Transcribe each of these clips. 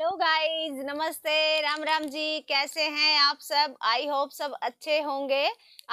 hello guys नमस्ते राम राम जी कैसे हैं आप सब आई होप सब अच्छे होंगे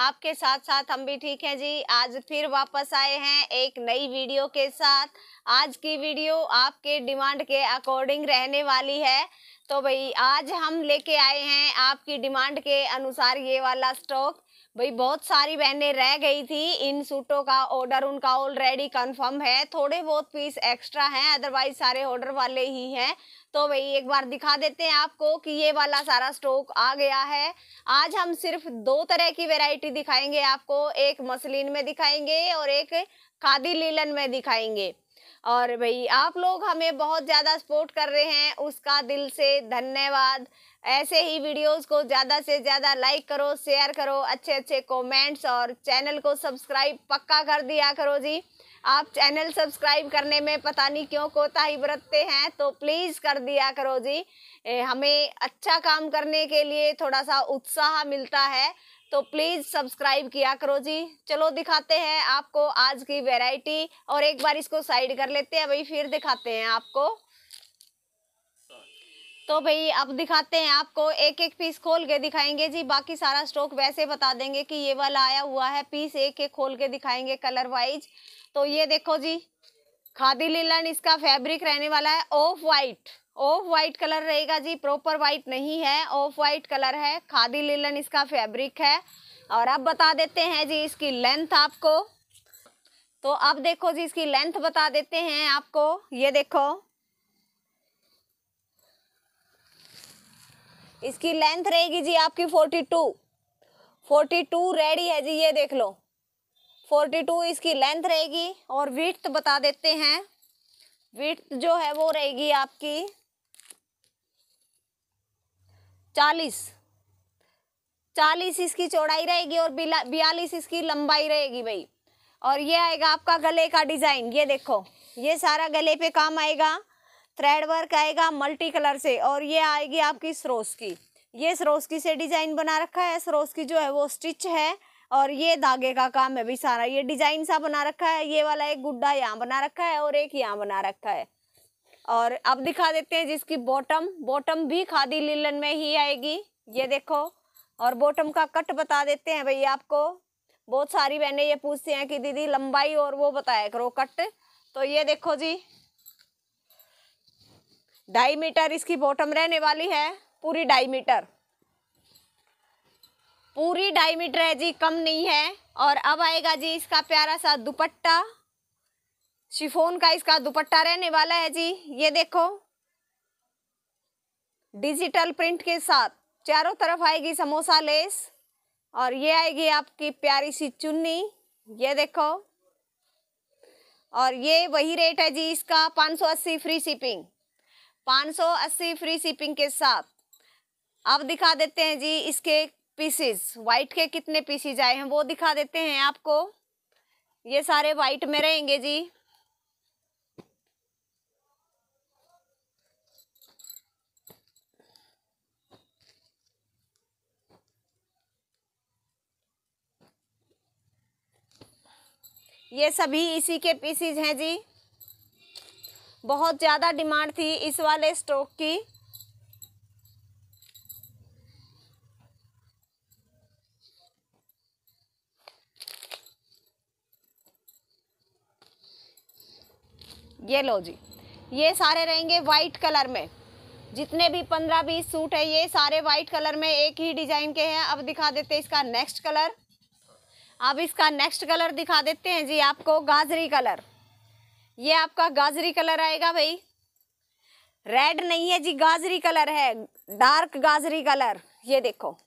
आपके साथ साथ हम भी ठीक हैं जी आज फिर वापस आए हैं एक नई वीडियो के साथ आज की वीडियो आपके डिमांड के अकॉर्डिंग रहने वाली है तो भाई आज हम लेके आए हैं आपकी डिमांड के अनुसार ये वाला स्टॉक भाई बहुत सारी बहनें रह गई थी इन सूटों का ऑर्डर उनका ऑलरेडी कंफर्म है थोड़े बहुत पीस एक्स्ट्रा हैं अदरवाइज सारे ऑर्डर वाले ही हैं तो भाई एक बार दिखा देते हैं आपको कि ये वाला सारा स्टॉक आ गया है आज हम सिर्फ दो तरह की वेराइटी दिखाएंगे आपको एक मसलिन में दिखाएंगे और एक खादी लीलन में दिखाएंगे और भाई आप लोग हमें बहुत ज़्यादा सपोर्ट कर रहे हैं उसका दिल से धन्यवाद ऐसे ही वीडियोस को ज़्यादा से ज़्यादा लाइक करो शेयर करो अच्छे अच्छे कमेंट्स और चैनल को सब्सक्राइब पक्का कर दिया करो जी आप चैनल सब्सक्राइब करने में पता नहीं क्यों कोताही बरतते हैं तो प्लीज़ कर दिया करो जी हमें अच्छा काम करने के लिए थोड़ा सा उत्साह मिलता है तो प्लीज़ सब्सक्राइब किया करो जी चलो दिखाते हैं आपको आज की वैरायटी और एक बार इसको साइड कर लेते हैं भाई फिर दिखाते हैं आपको तो भाई अब दिखाते हैं आपको एक एक पीस खोल के दिखाएंगे जी बाकी सारा स्टॉक वैसे बता देंगे कि ये वाला आया हुआ है पीस एक एक खोल के दिखाएंगे कलर वाइज तो ये देखो जी खादी लीलन इसका फैब्रिक रहने वाला है off white off white colour रहेगा जी प्रॉपर वाइट नहीं है ऑफ वाइट कलर है खादी लीलन इसका फैब्रिक है और अब बता देते हैं जी इसकी लेंथ आपको तो अब देखो जी इसकी लेंथ बता देते हैं आपको ये देखो इसकी लेंथ रहेगी जी आपकी forty two forty two ready है जी ये देख लो फोर्टी टू इसकी लेंथ रहेगी और विथ बता देते हैं विथ जो है वो रहेगी आपकी चालीस चालीस इसकी चौड़ाई रहेगी और बयालीस इसकी लंबाई रहेगी भाई और ये आएगा आपका गले का डिज़ाइन ये देखो ये सारा गले पे काम आएगा थ्रेड वर्क आएगा मल्टी कलर से और ये आएगी आपकी सरोस की ये की से डिज़ाइन बना रखा है की जो है वो स्टिच है और ये धागे का काम है भी सारा ये डिजाइन सा बना रखा है ये वाला एक गुड्डा यहाँ बना रखा है और एक यहाँ बना रखा है और अब दिखा देते हैं जिसकी बॉटम बॉटम भी खादी लीलन में ही आएगी ये देखो और बॉटम का कट बता देते हैं भैया आपको बहुत सारी बहनें ये पूछती हैं कि दीदी लंबाई और वो बताया करो कट तो ये देखो जी ढाई मीटर इसकी बॉटम रहने वाली है पूरी ढाई मीटर पूरी डायमीटर है जी कम नहीं है और अब आएगा जी इसका प्यारा सा दुपट्टा शिफोन का इसका दुपट्टा रहने वाला है जी ये देखो डिजिटल प्रिंट के साथ चारों तरफ आएगी समोसा लेस और ये आएगी आपकी प्यारी सी चुन्नी ये देखो और ये वही रेट है जी इसका 580 फ्री शिपिंग 580 फ्री शिपिंग के साथ अब दिखा देते हैं जी इसके पीसेस वाइट के कितने पीसीज आए हैं वो दिखा देते हैं आपको ये सारे वाइट में रहेंगे जी ये सभी इसी के पीसीज हैं जी बहुत ज़्यादा डिमांड थी इस वाले स्टॉक की ये लो जी ये सारे रहेंगे वाइट कलर में जितने भी पंद्रह बीस सूट है ये सारे वाइट कलर में एक ही डिजाइन के हैं अब दिखा देते हैं इसका नेक्स्ट कलर अब इसका नेक्स्ट कलर दिखा देते हैं जी आपको गाजरी कलर ये आपका गाजरी कलर आएगा भाई रेड नहीं है जी गाजरी कलर है डार्क गाजरी कलर ये देखो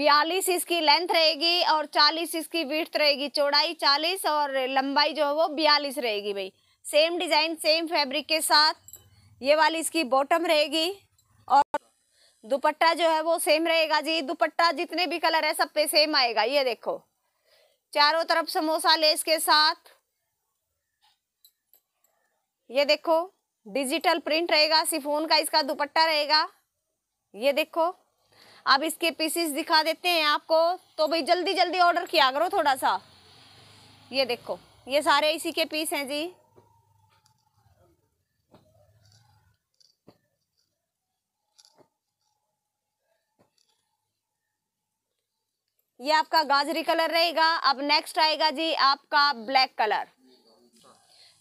बयालीस इसकी लेंथ रहेगी और चालीस इसकी विर्थ रहेगी चौड़ाई चालीस और लंबाई जो है वो बयालीस रहेगी भाई सेम डिज़ाइन सेम फैब्रिक के साथ ये वाली इसकी बॉटम रहेगी और दुपट्टा जो है वो सेम रहेगा जी दुपट्टा जितने भी कलर है सब पे सेम आएगा ये देखो चारों तरफ समोसा लेस के साथ ये देखो डिजिटल प्रिंट रहेगा सिफोन का इसका दुपट्टा रहेगा ये देखो अब इसके पीसीस दिखा देते हैं आपको तो भाई जल्दी जल्दी ऑर्डर किया करो थोड़ा सा ये देखो ये सारे इसी के पीस हैं जी ये आपका गाजरी कलर रहेगा अब नेक्स्ट आएगा जी आपका ब्लैक कलर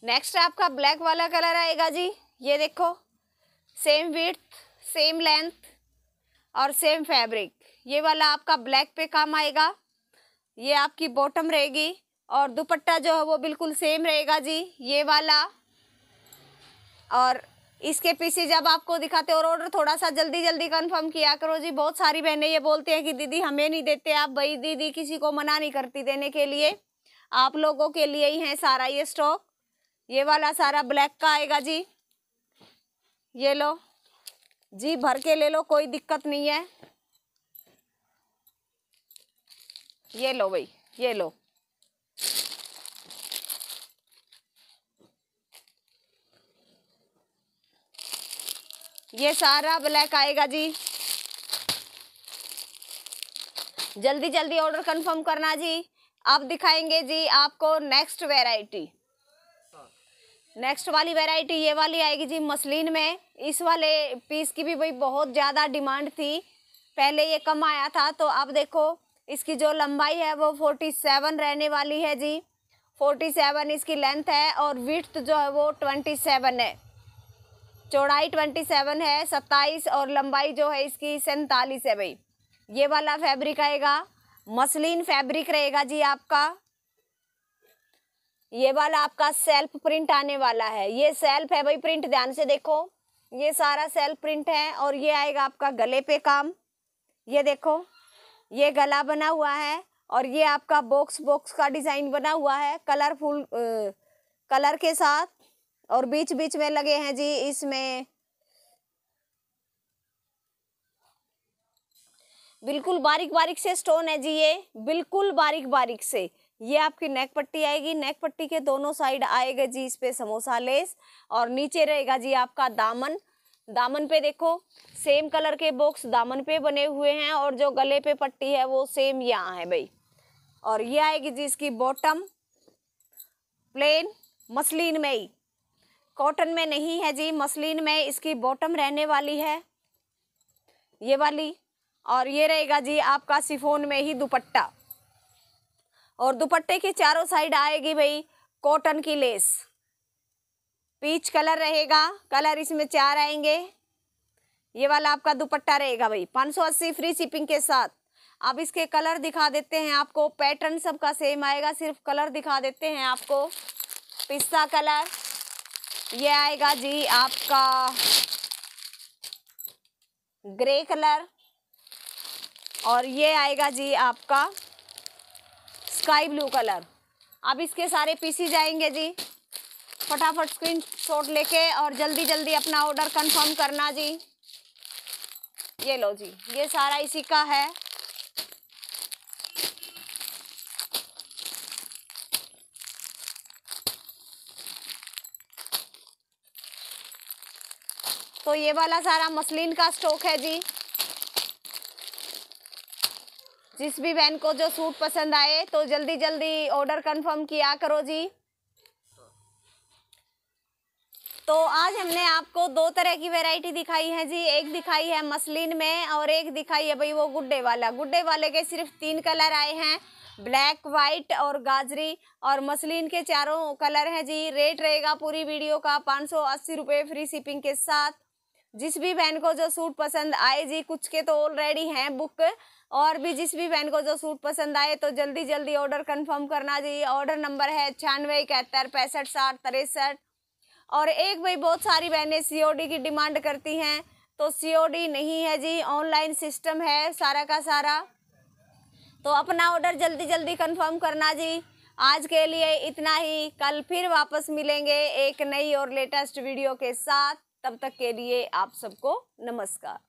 नेक्स्ट आपका ब्लैक वाला कलर आएगा जी ये देखो सेम विथ सेम लेंथ और सेम फैब्रिक ये वाला आपका ब्लैक पे काम आएगा ये आपकी बॉटम रहेगी और दुपट्टा जो है वो बिल्कुल सेम रहेगा जी ये वाला और इसके पीछे जब आपको दिखाते और ऑर्डर थोड़ा सा जल्दी जल्दी कंफर्म किया करो जी बहुत सारी बहनें ये बोलती हैं कि दीदी हमें नहीं देते आप भाई दीदी किसी को मना नहीं करती देने के लिए आप लोगों के लिए ही है सारा ये स्टॉक ये वाला सारा ब्लैक का आएगा जी ये लो जी भर के ले लो कोई दिक्कत नहीं है ये लो भाई ये लो ये सारा ब्लैक आएगा जी जल्दी जल्दी ऑर्डर कंफर्म करना जी अब दिखाएंगे जी आपको नेक्स्ट वेराइटी नेक्स्ट वाली वेराइटी ये वाली आएगी जी मसलिन में इस वाले पीस की भी भाई बहुत ज़्यादा डिमांड थी पहले ये कम आया था तो अब देखो इसकी जो लंबाई है वो फोर्टी सेवन रहने वाली है जी फोर्टी सेवन इसकी लेंथ है और विथ जो है वो ट्वेंटी सेवन है चौड़ाई ट्वेंटी सेवन है सत्ताईस और लंबाई जो है इसकी सैंतालीस है भाई ये वाला फैब्रिक आएगा मसलिन फैब्रिक रहेगा जी आपका ये वाला आपका सेल्फ प्रिंट आने वाला है ये सेल्फ है भाई प्रिंट ध्यान से देखो ये सारा सेल्फ प्रिंट है और ये आएगा आपका गले पे काम ये देखो ये गला बना हुआ है और ये आपका बॉक्स बॉक्स का डिज़ाइन बना हुआ है कलरफुल कलर के साथ और बीच बीच में लगे हैं जी इसमें बिल्कुल बारीक बारीक से स्टोन है जी ये बिल्कुल बारीक बारीक से ये आपकी नेक पट्टी आएगी नेक पट्टी के दोनों साइड आएगा जी इस पे समोसा लेस और नीचे रहेगा जी आपका दामन दामन पे देखो सेम कलर के बॉक्स दामन पे बने हुए हैं और जो गले पे पट्टी है वो सेम यहाँ है भाई और ये आएगी जी इसकी बॉटम प्लेन मसलिन में ही कॉटन में नहीं है जी मसलिन में इसकी बॉटम रहने वाली है ये वाली और ये रहेगा जी आपका सिफोन में ही दुपट्टा और दुपट्टे की चारों साइड आएगी भाई कॉटन की लेस पीच कलर रहेगा कलर इसमें चार आएंगे ये वाला आपका दुपट्टा रहेगा भाई 580 फ्री शिपिंग के साथ अब इसके कलर दिखा देते हैं आपको पैटर्न सबका सेम आएगा सिर्फ कलर दिखा देते हैं आपको पिस्ता कलर ये आएगा जी आपका ग्रे कलर और ये आएगा जी आपका स्काई ब्लू कलर अब इसके सारे पीसी जाएंगे जी फटाफट स्क्रीन शॉट लेके और जल्दी जल्दी अपना ऑर्डर कंफर्म करना जी ये लो जी ये सारा इसी का है तो ये वाला सारा मसलिन का स्टॉक है जी जिस भी बहन को जो सूट पसंद आए तो जल्दी जल्दी ऑर्डर कंफर्म किया करो जी तो आज हमने आपको दो तरह की वैरायटी दिखाई है जी एक दिखाई है मसलिन में और एक दिखाई है भाई वो गुड्डे वाला गुड्डे वाले के सिर्फ तीन कलर आए हैं ब्लैक वाइट और गाजरी और मसलिन के चारों कलर हैं जी रेट रहेगा पूरी वीडियो का पाँच सौ अस्सी रुपये फ्री शिपिंग के साथ जिस भी बहन को जो सूट पसंद आए जी कुछ के तो ऑलरेडी हैं बुक और भी जिस भी बहन को जो सूट पसंद आए तो जल्दी जल्दी ऑर्डर कंफर्म करना जी ऑर्डर नंबर है छियानवे इकहत्तर पैंसठ साठ तिरसठ और एक भाई बहुत सारी बहनें सीओडी की डिमांड करती हैं तो सीओडी नहीं है जी ऑनलाइन सिस्टम है सारा का सारा तो अपना ऑर्डर जल्दी जल्दी कन्फर्म करना जी आज के लिए इतना ही कल फिर वापस मिलेंगे एक नई और लेटेस्ट वीडियो के साथ तब तक के लिए आप सबको नमस्कार